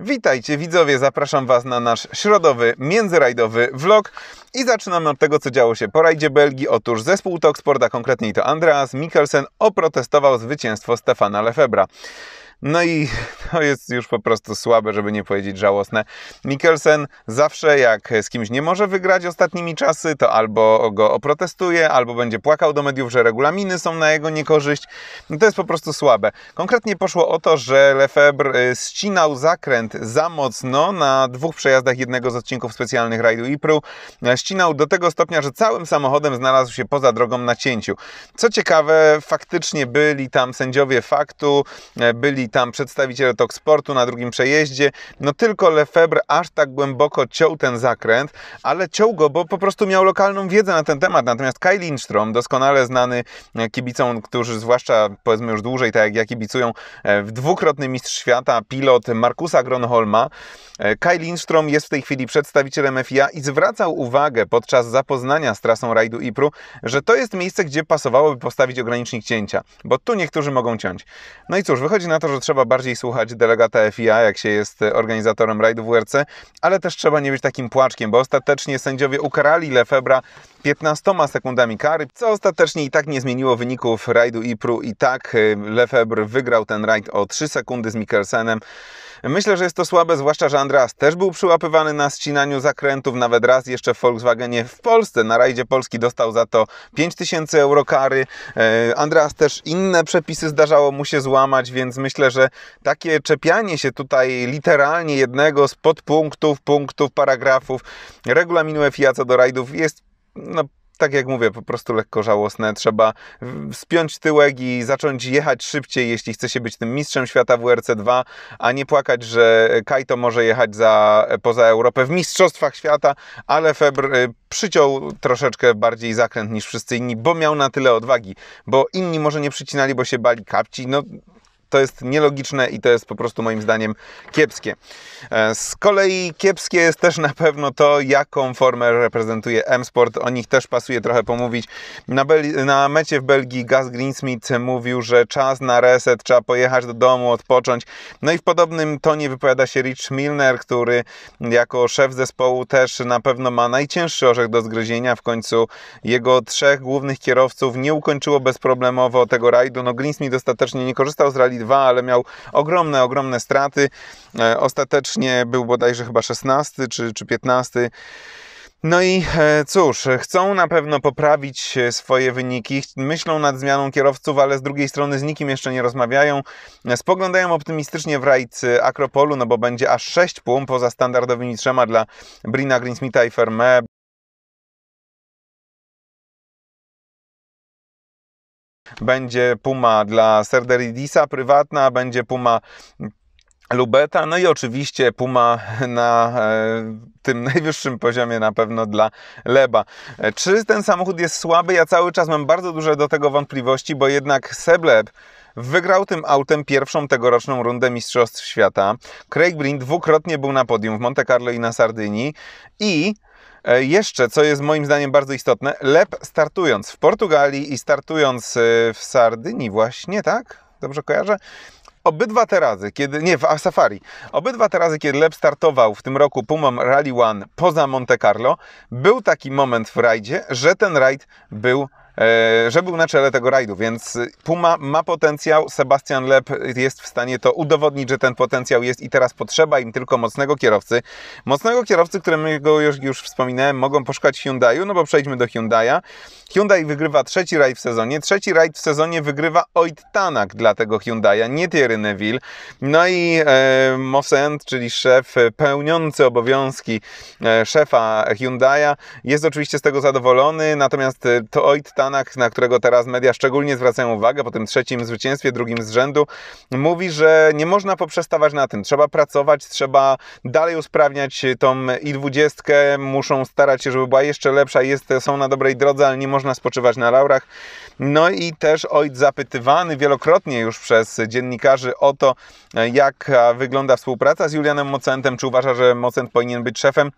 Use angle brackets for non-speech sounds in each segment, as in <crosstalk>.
Witajcie widzowie, zapraszam Was na nasz środowy, międzyrajdowy vlog i zaczynamy od tego, co działo się po rajdzie Belgii. Otóż zespół Toksporta, konkretniej to Andreas Mikkelsen, oprotestował zwycięstwo Stefana Lefebra. No i <laughs> to jest już po prostu słabe, żeby nie powiedzieć żałosne. Mikkelsen zawsze jak z kimś nie może wygrać ostatnimi czasy, to albo go oprotestuje, albo będzie płakał do mediów, że regulaminy są na jego niekorzyść. No to jest po prostu słabe. Konkretnie poszło o to, że Lefebvre y, ścinał zakręt za mocno na dwóch przejazdach jednego z odcinków specjalnych rajdu IPRU. Y, ścinał do tego stopnia, że całym samochodem znalazł się poza drogą na cięciu. Co ciekawe, faktycznie byli tam sędziowie faktu, y, byli tam przedstawiciele Toksportu na drugim przejeździe. No tylko Lefebvre aż tak głęboko ciął ten zakręt, ale ciął go, bo po prostu miał lokalną wiedzę na ten temat. Natomiast Kai Lindstrom, doskonale znany kibicom, którzy zwłaszcza powiedzmy już dłużej, tak jak ja kibicują, e, w dwukrotny mistrz świata, pilot Markusa Gronholma, e, Kai Lindstrom jest w tej chwili przedstawicielem FIA i zwracał uwagę podczas zapoznania z trasą rajdu IPRU, że to jest miejsce, gdzie pasowałoby postawić ogranicznik cięcia, bo tu niektórzy mogą ciąć. No i cóż, wychodzi na to, że trzeba bardziej słuchać delegata FIA, jak się jest e, organizatorem rajdów WRC, ale też trzeba nie być takim płaczkiem, bo ostatecznie sędziowie ukarali Lefebra 15 sekundami kary, co ostatecznie i tak nie zmieniło wyników rajdu IPRU i tak e, Lefebvre wygrał ten rajd o 3 sekundy z Mikkelsenem. Myślę, że jest to słabe, zwłaszcza, że Andreas też był przyłapywany na ścinaniu zakrętów, nawet raz jeszcze w Volkswagenie w Polsce. Na rajdzie Polski dostał za to 5000 euro kary. E, Andreas też inne przepisy zdarzało mu się złamać, więc myślę, że takie czepianie się tutaj literalnie jednego z podpunktów, punktów, paragrafów regulaminu e FIA co do rajdów jest no, tak jak mówię, po prostu lekko żałosne. Trzeba spiąć tyłek i zacząć jechać szybciej, jeśli chce się być tym mistrzem świata w WRC2, a nie płakać, że Kajto może jechać za, poza Europę w mistrzostwach świata, ale Febr y, przyciął troszeczkę bardziej zakręt niż wszyscy inni, bo miał na tyle odwagi, bo inni może nie przycinali, bo się bali kapci, no to jest nielogiczne i to jest po prostu moim zdaniem kiepskie. E, z kolei kiepskie jest też na pewno to, jaką formę reprezentuje M-Sport. O nich też pasuje trochę pomówić. Na, na mecie w Belgii Gaz Greensmith mówił, że czas na reset, trzeba pojechać do domu, odpocząć. No i w podobnym tonie wypowiada się Rich Milner, który jako szef zespołu też na pewno ma najcięższy orzech do zgryzienia. W końcu jego trzech głównych kierowców nie ukończyło bezproblemowo tego rajdu. No Greensmith dostatecznie nie korzystał z rally ale miał ogromne, ogromne straty. E, ostatecznie był bodajże chyba 16 czy, czy 15. No i e, cóż, chcą na pewno poprawić e, swoje wyniki, myślą nad zmianą kierowców, ale z drugiej strony z nikim jeszcze nie rozmawiają. Spoglądają optymistycznie w rajd Akropolu, no bo będzie aż 6 pum poza standardowymi trzema dla Brina Greensmitha i Ferme. będzie Puma dla Serderidisa prywatna, będzie Puma Lubeta, no i oczywiście Puma na e, tym <laughs> najwyższym poziomie na pewno dla Leba. E, czy ten samochód jest słaby? Ja cały czas mam bardzo duże do tego wątpliwości, bo jednak Sebleb wygrał tym autem pierwszą tegoroczną rundę Mistrzostw Świata. Craig Breen dwukrotnie był na podium w Monte Carlo i na Sardynii i E, jeszcze, co jest moim zdaniem bardzo istotne, Lep startując w Portugalii i startując e, w Sardynii właśnie, tak? Dobrze kojarzę? Obydwa te razy, kiedy, nie, w Safari, obydwa te razy, kiedy Lep startował w tym roku Puma Rally One poza Monte Carlo, był taki moment w rajdzie, że ten rajd był E, że był na czele tego rajdu, więc Puma ma potencjał, Sebastian Lep jest w stanie to udowodnić, że ten potencjał jest i teraz potrzeba im tylko mocnego kierowcy. Mocnego kierowcy, którego już, już wspominałem, mogą poszukać Hyundai'u, no bo przejdźmy do Hyundai'a. Hyundai wygrywa trzeci rajd w sezonie, trzeci rajd w sezonie wygrywa Oit Tanak dla tego Hyundai'a, nie Thierry Neville. No i e, czyli szef pełniący obowiązki e, szefa Hyundai'a jest oczywiście z tego zadowolony, natomiast e, to Oit Tanak Stanach, na którego teraz media szczególnie zwracają uwagę po tym trzecim zwycięstwie, drugim z rzędu, mówi, że nie można poprzestawać na tym. Trzeba pracować, trzeba dalej usprawniać tą i20, muszą starać się, żeby była jeszcze lepsza. Jest, są na dobrej drodze, ale nie można spoczywać na laurach. No i też ojciec zapytywany wielokrotnie już przez dziennikarzy o to, e, jak wygląda współpraca z Julianem Mocentem, czy uważa, że Mocent powinien być szefem.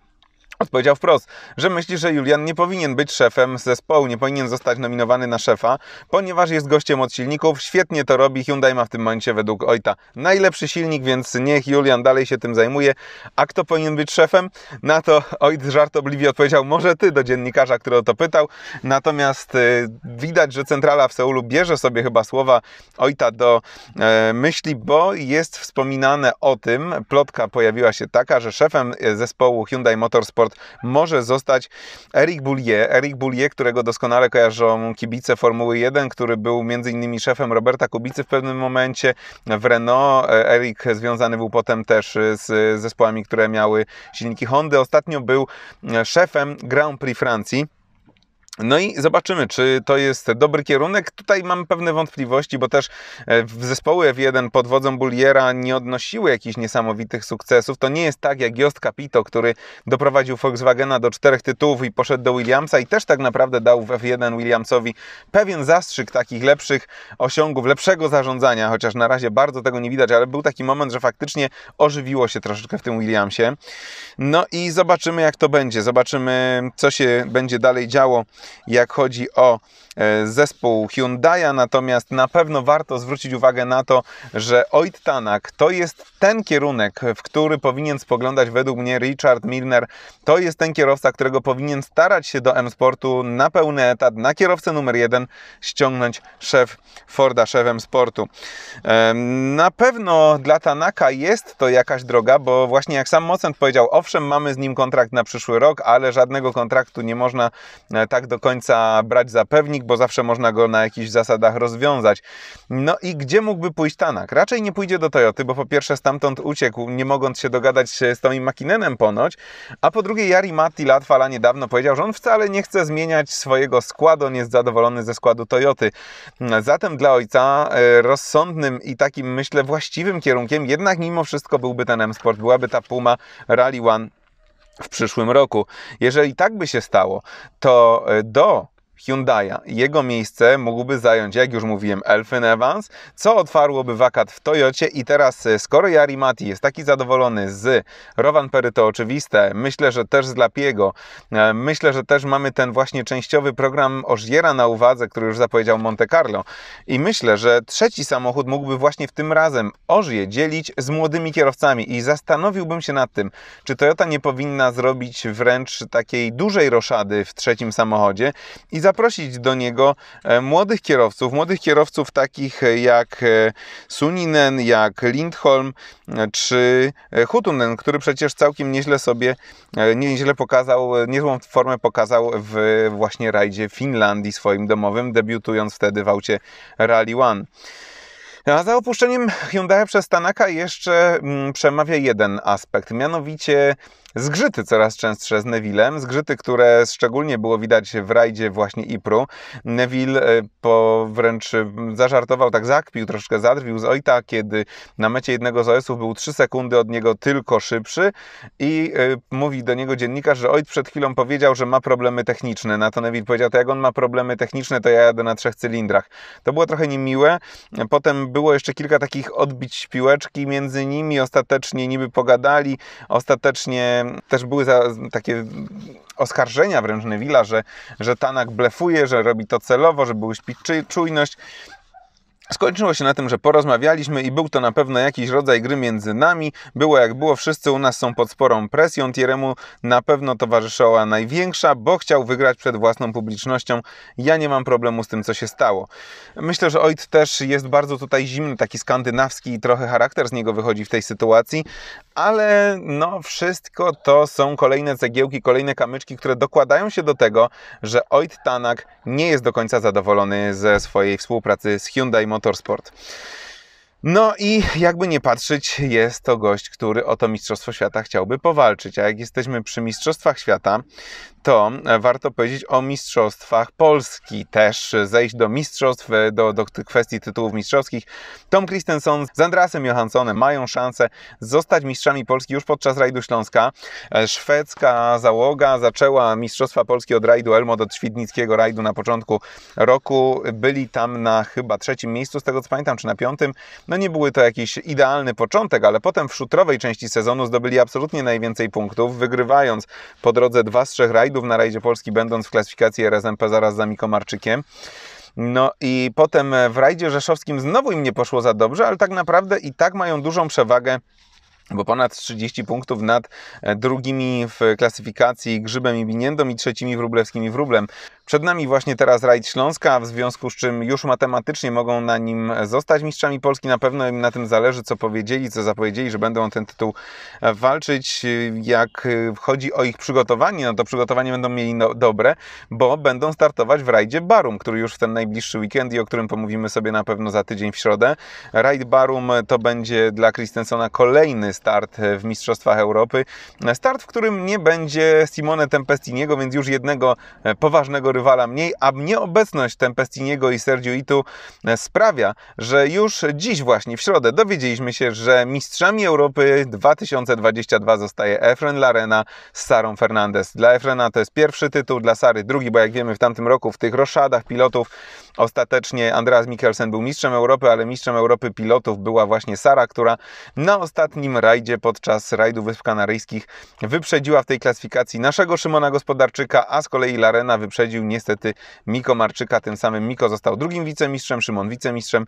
Odpowiedział wprost, że myśli, że Julian nie powinien być szefem zespołu, nie powinien zostać nominowany na szefa, ponieważ jest gościem od silników, świetnie to robi, Hyundai ma w tym momencie według Ojta najlepszy silnik, więc niech Julian dalej się tym zajmuje. A kto powinien być szefem? Na to Ojt żartobliwie odpowiedział, może ty, do dziennikarza, który o to pytał. Natomiast y, widać, że centrala w Seulu bierze sobie chyba słowa Ojta do y, myśli, bo jest wspominane o tym, plotka pojawiła się taka, że szefem e, zespołu Hyundai Motorsport Scout może zostać Eric Boulier. Eric Boulier, którego doskonale kojarzą kibice Formuły 1, który był m.in. szefem Roberta Kubicy w pewnym momencie w Renault. E, Eric związany był potem też z zespołami, które miały silniki Hondy. Ostatnio był e, szefem Grand Prix Francji. No i zobaczymy, czy to jest dobry kierunek. Tutaj mam pewne wątpliwości, bo też e, w zespoły F1 pod wodzą Bulliera nie odnosiły jakichś niesamowitych sukcesów. To nie jest tak jak Jost Capito, który doprowadził Volkswagena do czterech tytułów i poszedł do Williamsa i też tak naprawdę dał w F1 Williamsowi pewien zastrzyk takich lepszych osiągów, lepszego zarządzania, chociaż na razie bardzo tego nie widać, ale był taki moment, że faktycznie ożywiło się troszeczkę w tym Williamsie. No i zobaczymy, jak to będzie. Zobaczymy, co się będzie dalej działo jak chodzi o e, zespół Hyundai'a, natomiast na pewno warto zwrócić uwagę na to, że Oid-Tanak to jest ten kierunek, w który powinien spoglądać według mnie Richard Milner. To jest ten kierowca, którego powinien starać się do M-Sportu na pełny etat, na kierowcę numer jeden ściągnąć szef Forda m sportu. E, na pewno dla Tanaka jest to jakaś droga, bo właśnie jak sam Mocent powiedział, owszem, mamy z nim kontrakt na przyszły rok, ale żadnego kontraktu nie można e, tak do końca brać za pewnik, bo zawsze można go na jakichś zasadach rozwiązać. No i gdzie mógłby pójść Tanak? Raczej nie pójdzie do Toyoty, bo po pierwsze stamtąd uciekł, nie mogąc się dogadać z Tommy Makinenem ponoć, a po drugie Jari Matti Latwala niedawno powiedział, że on wcale nie chce zmieniać swojego składu, on jest zadowolony ze składu Toyoty. Zatem dla ojca e, rozsądnym i takim myślę właściwym kierunkiem jednak mimo wszystko byłby ten M-Sport, byłaby ta Puma Rally One w przyszłym roku. Jeżeli tak by się stało, to e, do Hyundai'a. Jego miejsce mógłby zająć, jak już mówiłem, Elfyn Evans, co otwarłoby wakat w Toyocie i teraz e, skoro Jari Mati jest taki zadowolony z Rowan Perry to oczywiste, myślę, że też z Lapiego, e, myślę, że też mamy ten właśnie częściowy program Ożiera na uwadze, który już zapowiedział Monte Carlo i myślę, że trzeci samochód mógłby właśnie w tym razem Ożie dzielić z młodymi kierowcami i zastanowiłbym się nad tym, czy Toyota nie powinna zrobić wręcz takiej dużej roszady w trzecim samochodzie i za zaprosić do niego e, młodych kierowców, młodych kierowców takich e, jak e, Suninen, jak Lindholm czy Hutunen, który przecież całkiem nieźle sobie, nieźle pokazał, niezłą formę pokazał w właśnie rajdzie Finlandii swoim domowym, debiutując wtedy w aucie Rally One. A za opuszczeniem Hyundai przez Tanaka jeszcze mm, przemawia jeden aspekt, mianowicie Zgrzyty coraz częstsze z Nevillem, zgrzyty, które szczególnie było widać w rajdzie właśnie Ipru. Neville e, po wręcz e, zażartował, tak zakpił, troszkę zadrwił z Ojta, kiedy na mecie jednego z OS-ów był 3 sekundy od niego tylko szybszy i e, mówi do niego dziennikarz, że Ojt przed chwilą powiedział, że ma problemy techniczne. Na to Neville powiedział, to jak on ma problemy techniczne, to ja jadę na trzech cylindrach. To było trochę niemiłe. Potem było jeszcze kilka takich odbić piłeczki między nimi, ostatecznie niby pogadali, ostatecznie też były za, takie oskarżenia wręcz Neville'a, że, że Tanak blefuje, że robi to celowo, że był śpi czujność. Skończyło się na tym, że porozmawialiśmy i był to na pewno jakiś rodzaj gry między nami. Było jak było, wszyscy u nas są pod sporą presją. Tieremu na pewno towarzyszyła największa, bo chciał wygrać przed własną publicznością. Ja nie mam problemu z tym, co się stało. Myślę, że Ojt też jest bardzo tutaj zimny, taki skandynawski i trochę charakter z niego wychodzi w tej sytuacji, ale no wszystko to są kolejne cegiełki, kolejne kamyczki, które dokładają się do tego, że Ojt Tanak nie jest do końca zadowolony ze swojej współpracy z Hyundai Motor Motorsport. No i jakby nie patrzeć, jest to gość, który o to Mistrzostwo Świata chciałby powalczyć. A jak jesteśmy przy Mistrzostwach Świata, to e, warto powiedzieć o mistrzostwach Polski, też zejść do mistrzostw, e, do, do kwestii tytułów mistrzowskich. Tom Christensen z Andrasem Johanssonem mają szansę zostać mistrzami Polski już podczas rajdu Śląska. E, szwedzka załoga zaczęła mistrzostwa Polski od rajdu Elmo do Świdnickiego rajdu na początku roku. Byli tam na chyba trzecim miejscu, z tego co pamiętam, czy na piątym. No nie były to jakiś idealny początek, ale potem w szutrowej części sezonu zdobyli absolutnie najwięcej punktów, wygrywając po drodze dwa z trzech rajdów rajdów na rajdzie Polski, będąc w klasyfikacji RSMP zaraz za Mikomarczykiem. No i potem e, w rajdzie rzeszowskim znowu im nie poszło za dobrze, ale tak naprawdę i tak mają dużą przewagę bo ponad 30 punktów nad e, drugimi w klasyfikacji Grzybem i Biniendą i trzecimi Wróblewskim i Wróblem. Przed nami właśnie teraz rajd Śląska, w związku z czym już matematycznie mogą na nim zostać mistrzami Polski. Na pewno im na tym zależy, co powiedzieli, co zapowiedzieli, że będą o ten tytuł walczyć. Jak chodzi o ich przygotowanie, no to przygotowanie będą mieli no, dobre, bo będą startować w rajdzie Barum, który już w ten najbliższy weekend i o którym pomówimy sobie na pewno za tydzień w środę. Rajd Barum to będzie dla Christensona kolejny start w Mistrzostwach Europy. Start, w którym nie będzie Simone Tempestiniego, więc już jednego poważnego rywala rywala mniej, a nieobecność Tempestiniego i Sergio Itu e, sprawia, że już dziś właśnie w środę dowiedzieliśmy się, że mistrzami Europy 2022 zostaje Efren Larena z Sarą Fernandez. Dla Efrena to jest pierwszy tytuł, dla Sary drugi, bo jak wiemy w tamtym roku w tych roszadach pilotów Ostatecznie Andreas Mikkelsen był mistrzem Europy, ale mistrzem Europy pilotów była właśnie Sara, która na ostatnim rajdzie podczas rajdu Wysp Kanaryjskich wyprzedziła w tej klasyfikacji naszego Szymona Gospodarczyka, a z kolei Larena wyprzedził niestety Miko Marczyka. Tym samym Miko został drugim wicemistrzem, Szymon wicemistrzem.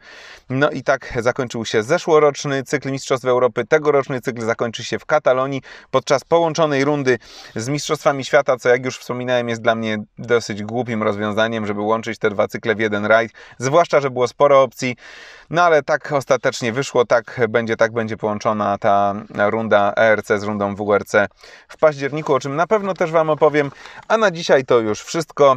No i tak zakończył się zeszłoroczny cykl Mistrzostw Europy. Tegoroczny cykl zakończy się w Katalonii podczas połączonej rundy z Mistrzostwami Świata, co jak już wspominałem jest dla mnie dosyć głupim rozwiązaniem, żeby łączyć te dwa cykle w jeden ten rajd, zwłaszcza, że było sporo opcji, no ale tak ostatecznie wyszło, tak będzie, tak będzie połączona ta runda ERC z rundą WRC w październiku, o czym na pewno też Wam opowiem, a na dzisiaj to już wszystko.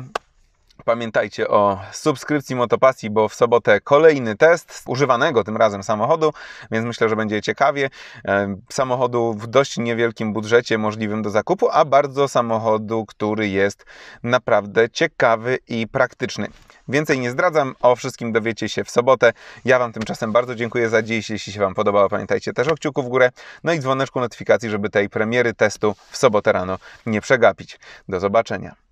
Pamiętajcie o subskrypcji Motopasji, bo w sobotę kolejny test używanego tym razem samochodu, więc myślę, że będzie ciekawie. E, samochodu w dość niewielkim budżecie możliwym do zakupu, a bardzo samochodu, który jest naprawdę ciekawy i praktyczny. Więcej nie zdradzam, o wszystkim dowiecie się w sobotę. Ja Wam tymczasem bardzo dziękuję za dziś. Jeśli się Wam podobało, pamiętajcie też o kciuku w górę, no i dzwoneczku notyfikacji, żeby tej premiery testu w sobotę rano nie przegapić. Do zobaczenia.